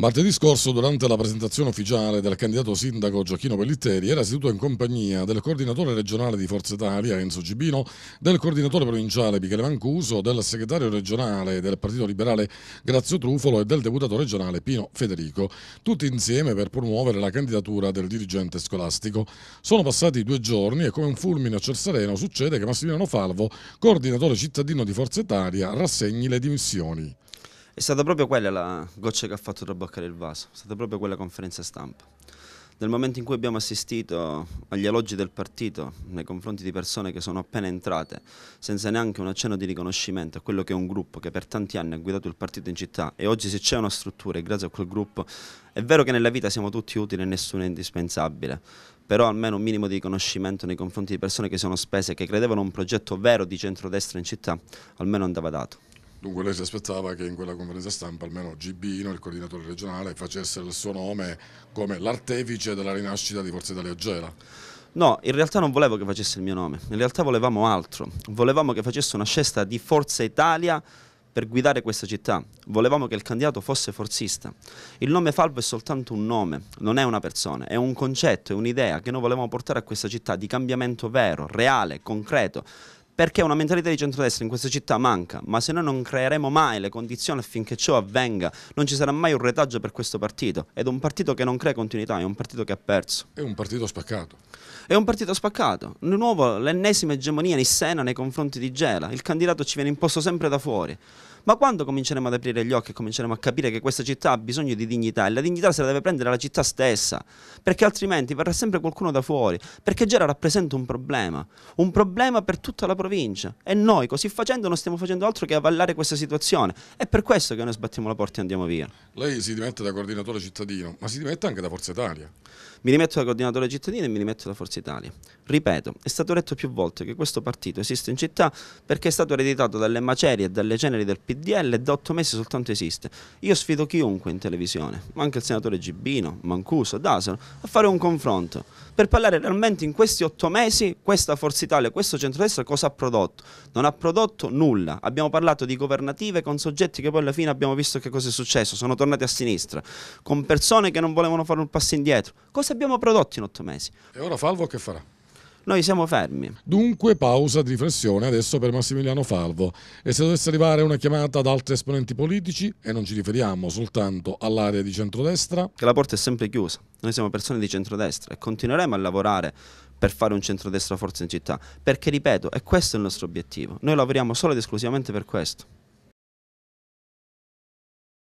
Martedì scorso, durante la presentazione ufficiale del candidato sindaco Gioacchino Pellitteri, era seduto in compagnia del coordinatore regionale di Forza Italia Enzo Gibino, del coordinatore provinciale Michele Mancuso, del segretario regionale del Partito Liberale Grazio Trufolo e del deputato regionale Pino Federico, tutti insieme per promuovere la candidatura del dirigente scolastico. Sono passati due giorni e come un fulmine a Cersareno succede che Massimiliano Falvo, coordinatore cittadino di Forza Italia, rassegni le dimissioni. È stata proprio quella la goccia che ha fatto traboccare il vaso, è stata proprio quella conferenza stampa. Nel momento in cui abbiamo assistito agli elogi del partito nei confronti di persone che sono appena entrate, senza neanche un accenno di riconoscimento a quello che è un gruppo che per tanti anni ha guidato il partito in città e oggi se c'è una struttura e grazie a quel gruppo è vero che nella vita siamo tutti utili e nessuno è indispensabile, però almeno un minimo di riconoscimento nei confronti di persone che sono spese e che credevano a un progetto vero di centrodestra in città almeno andava dato. Dunque lei si aspettava che in quella conferenza stampa almeno Gibino, il coordinatore regionale, facesse il suo nome come l'artefice della rinascita di Forza Italia Gela. No, in realtà non volevo che facesse il mio nome, in realtà volevamo altro, volevamo che facesse una scesta di Forza Italia per guidare questa città, volevamo che il candidato fosse forzista. Il nome Falvo è soltanto un nome, non è una persona, è un concetto, è un'idea che noi volevamo portare a questa città di cambiamento vero, reale, concreto, perché una mentalità di centrodestra in questa città manca, ma se noi non creeremo mai le condizioni affinché ciò avvenga, non ci sarà mai un retaggio per questo partito, ed è un partito che non crea continuità, è un partito che ha perso. È un partito spaccato. È un partito spaccato, di nuovo l'ennesima egemonia nissena nei confronti di Gela, il candidato ci viene imposto sempre da fuori. Ma quando cominceremo ad aprire gli occhi e cominceremo a capire che questa città ha bisogno di dignità e la dignità se la deve prendere la città stessa, perché altrimenti verrà sempre qualcuno da fuori, perché Gera rappresenta un problema, un problema per tutta la provincia e noi così facendo non stiamo facendo altro che avallare questa situazione. È per questo che noi sbattiamo la porta e andiamo via. Lei si dimette da coordinatore cittadino, ma si dimette anche da Forza Italia. Mi rimetto da coordinatore cittadino e mi rimetto da Forza Italia. Ripeto, è stato detto più volte che questo partito esiste in città perché è stato ereditato dalle macerie e dalle ceneri del PD DL da otto mesi soltanto esiste. Io sfido chiunque in televisione, ma anche il senatore Gibbino, Mancuso, Dasano, a fare un confronto per parlare realmente in questi otto mesi questa Forza Italia, questo centrodestra cosa ha prodotto. Non ha prodotto nulla. Abbiamo parlato di governative con soggetti che poi alla fine abbiamo visto che cosa è successo, sono tornati a sinistra, con persone che non volevano fare un passo indietro. Cosa abbiamo prodotto in otto mesi? E ora Falvo che farà? Noi siamo fermi. Dunque pausa di riflessione adesso per Massimiliano Falvo e se dovesse arrivare una chiamata ad altri esponenti politici, e non ci riferiamo soltanto all'area di centrodestra... Che la porta è sempre chiusa, noi siamo persone di centrodestra e continueremo a lavorare per fare un centrodestra forza in città, perché ripeto, è questo il nostro obiettivo, noi lavoriamo solo ed esclusivamente per questo.